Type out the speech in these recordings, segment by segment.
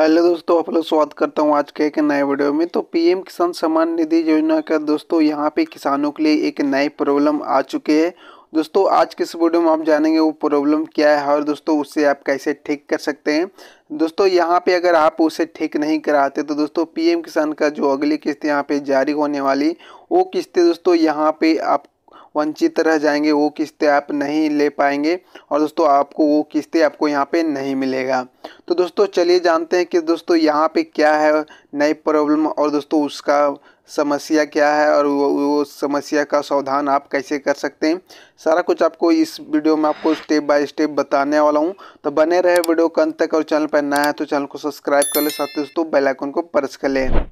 hello दोस्तों आप लोग स्वागत करता हूं आज के एक नए वीडियो में तो पीएम किसान सम्मान निधि योजना का दोस्तों यहां पे किसानों के लिए एक नए प्रॉब्लम आ चुके है दोस्तों आज के इस वीडियो में आप जानेंगे वो प्रॉब्लम क्या है और दोस्तों उससे आप कैसे ठीक कर सकते हैं दोस्तों यहाँ पे अगर आप उसे ठीक नहीं कराते तो दोस्तों पीएम किसान का जो अगली किस्त यहाँ पे जारी होने वाली वो किस्तें दोस्तों यहाँ पे आप वंचित रह जाएंगे वो किस्तें आप नहीं ले पाएंगे और दोस्तों आपको वो किस्तें आपको यहाँ पे नहीं मिलेगा तो दोस्तों चलिए जानते हैं कि दोस्तों यहाँ पे क्या है नई प्रॉब्लम और दोस्तों उसका समस्या क्या है और वो, वो समस्या का सावधान आप कैसे कर सकते हैं सारा कुछ आपको इस वीडियो में आपको स्टेप बाय स्टेप बताने वाला हूँ तो बने रहे वीडियो कंत तक और चैनल पर नया है तो चैनल को सब्सक्राइब कर ले साथ दोस्तों बेलाइकन को प्रेस कर लें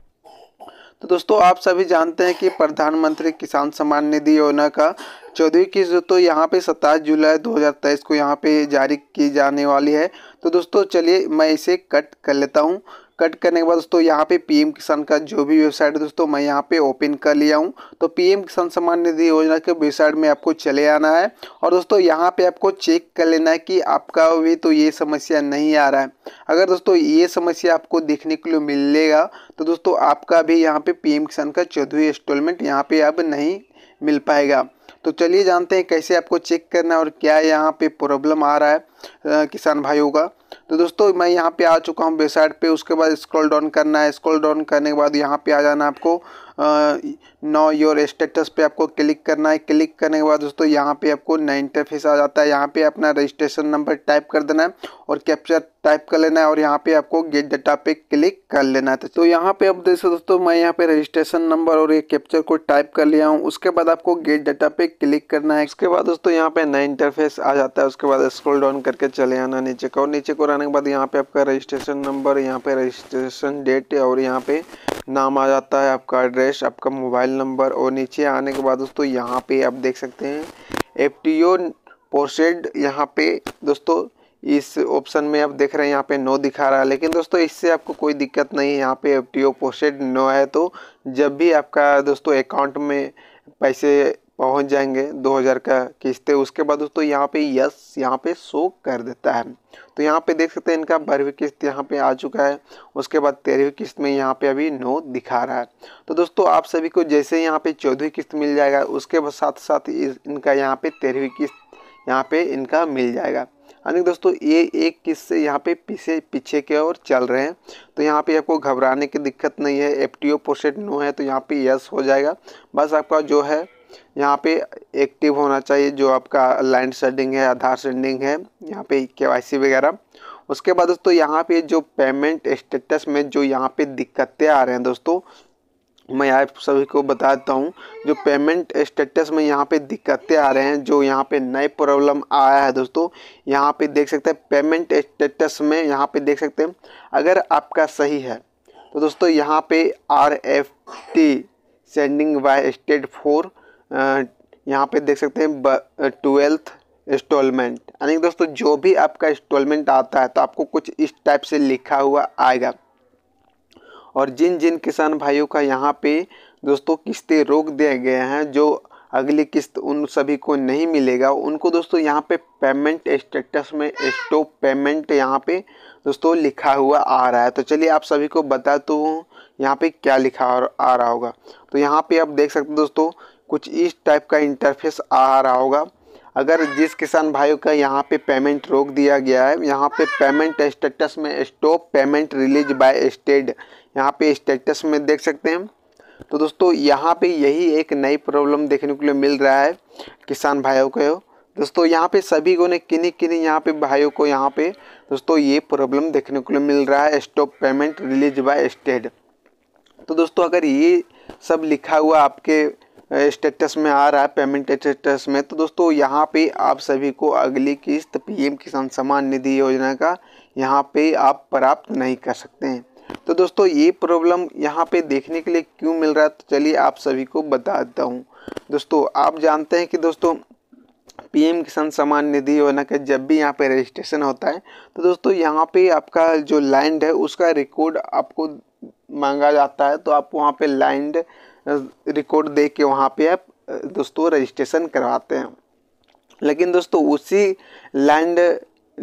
तो दोस्तों आप सभी जानते हैं कि प्रधानमंत्री किसान सम्मान निधि योजना का चौदहवीं किस्त तो यहाँ पे सत्ताईस जुलाई 2023 को यहाँ पे जारी की जाने वाली है तो दोस्तों चलिए मैं इसे कट कर लेता हूँ कट करने के बाद दोस्तों यहाँ पे पीएम किसान का जो भी वेबसाइट है दोस्तों मैं यहाँ पे ओपन कर लिया हूँ तो पीएम किसान सम्मान निधि योजना के वेबसाइट में आपको चले आना है और दोस्तों यहाँ पे आपको चेक कर लेना है कि आपका भी तो ये समस्या नहीं आ रहा है अगर दोस्तों ये समस्या आपको देखने के लिए मिलेगा तो दोस्तों आपका भी यहाँ पर पी किसान का चौदहवीं इंस्टॉलमेंट यहाँ पर अब नहीं मिल पाएगा तो चलिए जानते हैं कैसे आपको चेक करना है और क्या यहाँ पे प्रॉब्लम आ रहा है किसान भाइयों का तो दोस्तों मैं यहाँ पे आ चुका हूँ वेबसाइट पे उसके बाद स्क्रॉल डाउन करना है स्क्रॉल डाउन करने के बाद यहाँ पे आ जाना आपको नो योर स्टेटस पे आपको क्लिक करना है क्लिक करने के बाद दोस्तों यहाँ पे आपको नया इंटरफेस आ जाता है यहाँ पे अपना रजिस्ट्रेशन नंबर टाइप कर देना है और कैप्चर टाइप कर लेना है और यहाँ पे आपको गेट डाटा पे क्लिक कर लेना है तो यहाँ पे अब देखो दोस्तों मैं यहाँ पे रजिस्ट्रेशन नंबर और ये कैप्चर को टाइप कर लिया हूँ उसके बाद आपको गेट डाटा पे क्लिक करना है उसके बाद दोस्तों यहाँ पे नया इंटरफेस आ जाता है उसके बाद स्क्रॉल डाउन करके चले आना नीचे को और नीचे को आने के बाद यहाँ पे आपका रजिस्ट्रेशन नंबर यहाँ पे रजिस्ट्रेशन डेट और यहाँ पे नाम आ जाता है आपका एड्रेस आपका मोबाइल नंबर और नीचे आने के बाद दोस्तों यहाँ पे आप देख सकते हैं एफ टी ओ पोस्टेड यहाँ पे दोस्तों इस ऑप्शन में आप देख रहे हैं यहाँ पे नो दिखा रहा है लेकिन दोस्तों इससे आपको कोई दिक्कत नहीं है यहाँ पे F T O posted no है तो जब भी आपका दोस्तों अकाउंट में पैसे पहुंच जाएंगे 2000 का किस्त उसके बाद दोस्तों यहाँ पे यस यहाँ पे शो कर देता है तो यहाँ पे देख सकते हैं इनका बारहवीं किस्त यहाँ पे आ चुका है उसके बाद तेरहवीं किस्त में यहाँ पे अभी नौ दिखा रहा है तो दोस्तों आप सभी को जैसे यहाँ पे चौदहवीं किस्त मिल जाएगा उसके साथ साथ इनका यहाँ पे तेरहवीं किस्त यहाँ पे इनका मिल जाएगा यानी दोस्तों ये एक किस्त से यहाँ पे पीछे पीछे के ओर चल रहे हैं तो यहाँ पे आपको घबराने की दिक्कत नहीं है एफ टी ओ नो है तो यहाँ पे यस हो जाएगा बस आपका जो है यहाँ पे एक्टिव होना चाहिए जो आपका लैंड सेंडिंग है आधार सेंडिंग है यहाँ पे के वगैरह उसके बाद दोस्तों यहाँ पे जो पेमेंट स्टेटस में जो यहाँ पे दिक्कतें आ रहे हैं दोस्तों मैं आप सभी को बताता हूँ जो पेमेंट स्टेटस में यहाँ पे दिक्कतें आ रहे हैं जो यहाँ पे नए प्रॉब्लम आया है दोस्तों यहाँ पे देख सकते हैं पेमेंट स्टेटस में यहाँ पे देख सकते हैं अगर आपका सही है तो दोस्तों यहाँ पे R F T sending by state four यहाँ पे देख सकते हैं ट्वेल्थ इंस्टॉलमेंट यानी दोस्तों जो भी आपका इंस्टॉलमेंट आता है तो आपको कुछ इस टाइप से लिखा हुआ आएगा और जिन जिन किसान भाइयों का यहाँ पे दोस्तों किस्तें रोक दिए गए हैं जो अगली किस्त उन सभी को नहीं मिलेगा उनको दोस्तों यहाँ पे पेमेंट स्टेटस में स्टॉप पेमेंट यहाँ पे दोस्तों लिखा हुआ आ रहा है तो चलिए आप सभी को बता तो यहाँ पे क्या लिखा आ रहा होगा तो यहाँ पे आप देख सकते हैं दोस्तों कुछ इस टाइप का इंटरफेस आ रहा होगा अगर जिस किसान भाई का यहाँ पे पेमेंट रोक दिया गया है यहाँ पे पेमेंट स्टेटस में stop payment release by state यहाँ पे स्टेटस में देख सकते हैं तो दोस्तों यहाँ पे यही एक नई प्रॉब्लम देखने को मिल रहा है किसान भाइयों को दोस्तों यहाँ पे सभी को ने किन्हीं किन्हीं यहाँ पे भाइयों को यहाँ पे दोस्तों ये प्रॉब्लम देखने को मिल रहा है stop payment release by state तो दोस्तों अगर ये सब लिखा हुआ आपके स्टेटस में आ रहा है पेमेंट स्टेटस में तो दोस्तों यहाँ पे आप सभी को अगली किस्त पीएम किसान सम्मान निधि योजना का यहाँ पे आप प्राप्त नहीं कर सकते हैं तो दोस्तों ये प्रॉब्लम यहाँ पे देखने के लिए क्यों मिल रहा है तो चलिए आप सभी को बता देता हूँ दोस्तों आप जानते हैं कि दोस्तों पीएम किसान सम्मान निधि योजना का जब भी यहाँ पे रजिस्ट्रेशन होता है तो दोस्तों यहाँ पे आपका जो लैंड है उसका रिकॉर्ड आपको मांगा जाता है तो आप वहाँ पे लैंड रिकॉर्ड दे के वहाँ पे आप दोस्तों रजिस्ट्रेशन करवाते हैं लेकिन दोस्तों उसी लैंड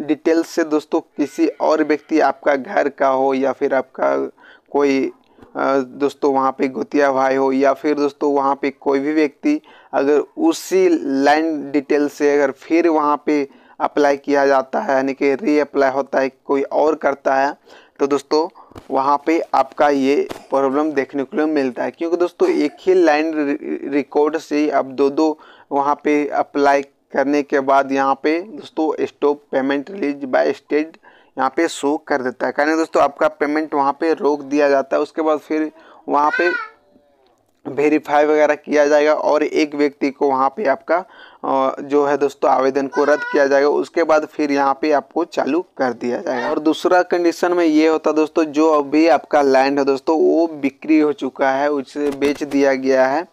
डिटेल्स से दोस्तों किसी और व्यक्ति आपका घर का हो या फिर आपका कोई दोस्तों वहाँ पे गोतिया भाई हो या फिर दोस्तों वहाँ पे कोई भी व्यक्ति अगर उसी लैंड डिटेल से अगर फिर वहाँ पे अप्लाई किया जाता है यानी कि री अप्लाई होता है कोई और करता है तो दोस्तों वहाँ पे आपका ये प्रॉब्लम देखने को मिलता है क्योंकि दोस्तों एक ही लाइन रिकॉर्ड से अब दो दो वहाँ पे अप्लाई करने के बाद यहाँ पे दोस्तों stop payment release by state यहाँ पे शो कर देता है कहने दोस्तों आपका पेमेंट वहाँ पे रोक दिया जाता है उसके बाद फिर वहाँ पे वेरीफाई वगैरह किया जाएगा और एक व्यक्ति को वहाँ पे आपका जो है दोस्तों आवेदन को रद्द किया जाएगा उसके बाद फिर यहाँ पे आपको चालू कर दिया जाएगा और दूसरा कंडीशन में ये होता दोस्तों जो अभी आपका लैंड है दोस्तों वो बिक्री हो चुका है उसे बेच दिया गया है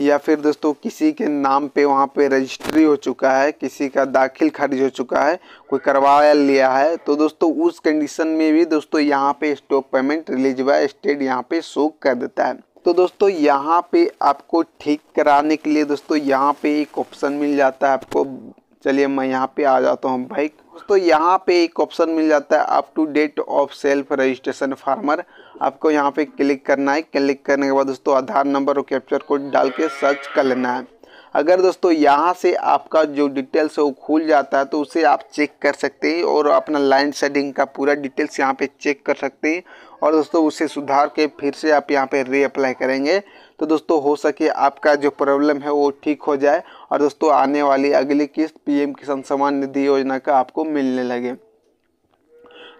या फिर दोस्तों किसी के नाम पे वहाँ पे रजिस्ट्री हो चुका है किसी का दाखिल खारिज हो चुका है कोई करवा लिया है तो दोस्तों उस कंडीशन में भी दोस्तों यहाँ पे stock payment release by state यहाँ पे शो कर देता है तो दोस्तों यहाँ पे आपको ठीक कराने के लिए दोस्तों यहाँ पे एक ऑप्शन मिल जाता है आपको चलिए मैं यहाँ पे आ जाता हूँ बाइक दोस्तों यहाँ पे एक ऑप्शन मिल जाता है up to date of self registration farmer आपको यहाँ पे क्लिक करना है क्लिक करने के बाद दोस्तों आधार नंबर और कैप्चर कोड डाल के सर्च कर लेना है अगर दोस्तों यहाँ से आपका जो डिटेल्स है वो खुल जाता है तो उसे आप चेक कर सकते हैं और अपना लाइन सेटिंग का पूरा डिटेल्स यहाँ पे चेक कर सकते हैं और दोस्तों उसे सुधार के फिर से आप यहाँ पे री अप्लाई करेंगे तो दोस्तों हो सके आपका जो प्रॉब्लम है वो ठीक हो जाए और दोस्तों आने वाली अगली किस्त पी किसान सम्मान निधि योजना का आपको मिलने लगे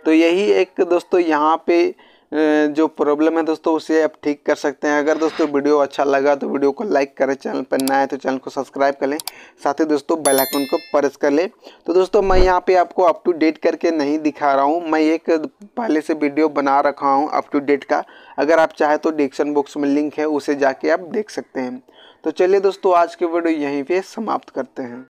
तो यही एक दोस्तों यहाँ पर जो प्रॉब्लम है दोस्तों उसे आप ठीक कर सकते हैं अगर दोस्तों वीडियो अच्छा लगा तो वीडियो को लाइक करें चैनल पर ना आए तो चैनल को सब्सक्राइब कर लें साथ ही दोस्तों बेल आइकन को प्रेस कर लें तो दोस्तों मैं यहाँ पे आपको अप टू डेट करके नहीं दिखा रहा हूँ मैं एक पहले से वीडियो बना रखा हूँ अप टू डेट का अगर आप चाहें तो डिस्क्रिप्शन बॉक्स में लिंक है उसे जाके आप देख सकते हैं तो चलिए दोस्तों आज की वीडियो यहीं पर समाप्त करते हैं